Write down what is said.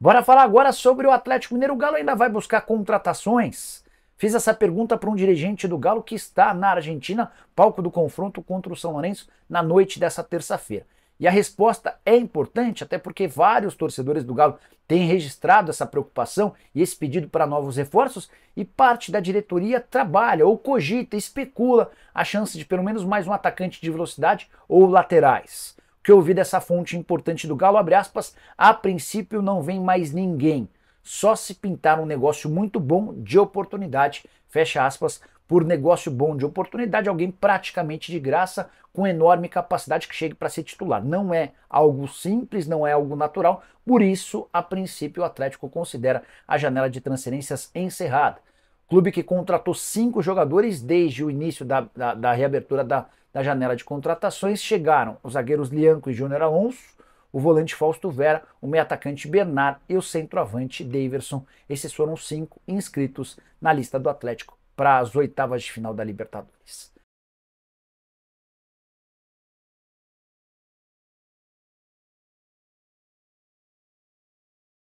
Bora falar agora sobre o Atlético Mineiro. O Galo ainda vai buscar contratações? Fiz essa pergunta para um dirigente do Galo que está na Argentina, palco do confronto contra o São Lourenço, na noite dessa terça-feira. E a resposta é importante, até porque vários torcedores do Galo têm registrado essa preocupação e esse pedido para novos reforços, e parte da diretoria trabalha ou cogita, especula a chance de pelo menos mais um atacante de velocidade ou laterais que ouvi dessa fonte importante do Galo, abre aspas, a princípio não vem mais ninguém, só se pintar um negócio muito bom de oportunidade, fecha aspas, por negócio bom de oportunidade, alguém praticamente de graça, com enorme capacidade que chegue para ser titular. Não é algo simples, não é algo natural, por isso, a princípio, o Atlético considera a janela de transferências encerrada. Clube que contratou cinco jogadores desde o início da, da, da reabertura da da janela de contratações chegaram os zagueiros Lianco e Júnior Alonso, o volante Fausto Vera, o meio atacante Bernard e o centroavante Daverson. Esses foram os cinco inscritos na lista do Atlético para as oitavas de final da Libertadores.